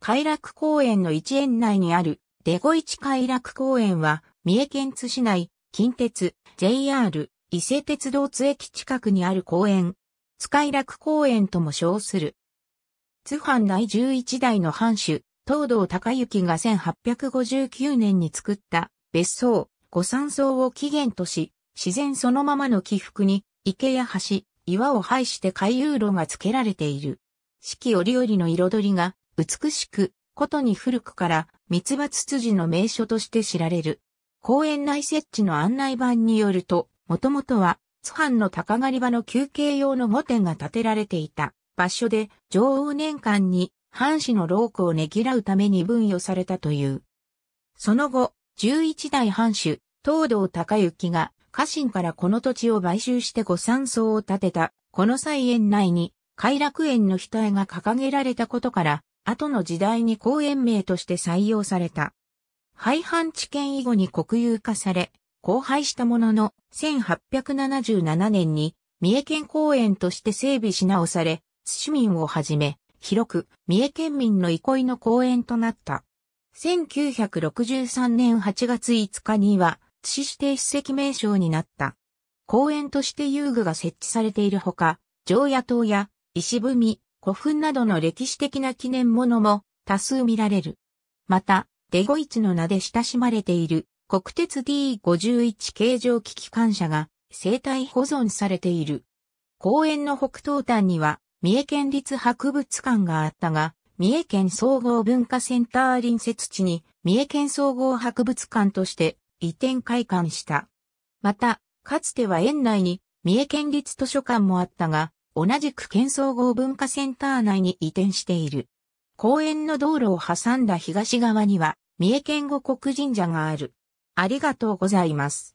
偕楽公園の一園内にあるデゴイチ偕楽公園は、三重県津市内、近鉄、JR、伊勢鉄道津駅近くにある公園。津偕楽公園とも称する。津藩第11代の藩主、東道高行が1859年に作った別荘、五山荘を起源とし、自然そのままの起伏に、池や橋、岩を排して回遊路が付けられている。四季折々の彩りが美しく、ことに古くから、蜜葉つつじの名所として知られる。公園内設置の案内板によると、もともとは、津藩の高狩場の休憩用の御殿が建てられていた場所で、女王年間に、藩士の老苦をねぎらうために分与されたという。その後、十一代藩主、東道隆行が、家臣からこの土地を買収して御山荘を建てた、この菜園内に、快楽園の額が掲げられたことから、後の時代に公園名として採用された。廃藩置県以後に国有化され、荒廃したものの、1877年に三重県公園として整備し直され、津市民をはじめ、広く三重県民の憩いの公園となった。1963年8月5日には、津市指定史跡名称になった。公園として遊具が設置されているほか、常夜灯や石踏み、古墳などの歴史的な記念物も多数見られる。また、デゴイツの名で親しまれている国鉄 D51 形状機機関車が生態保存されている。公園の北東端には三重県立博物館があったが、三重県総合文化センター隣接地に三重県総合博物館として移転開館した。また、かつては園内に三重県立図書館もあったが、同じく県総合文化センター内に移転している。公園の道路を挟んだ東側には、三重県護国神社がある。ありがとうございます。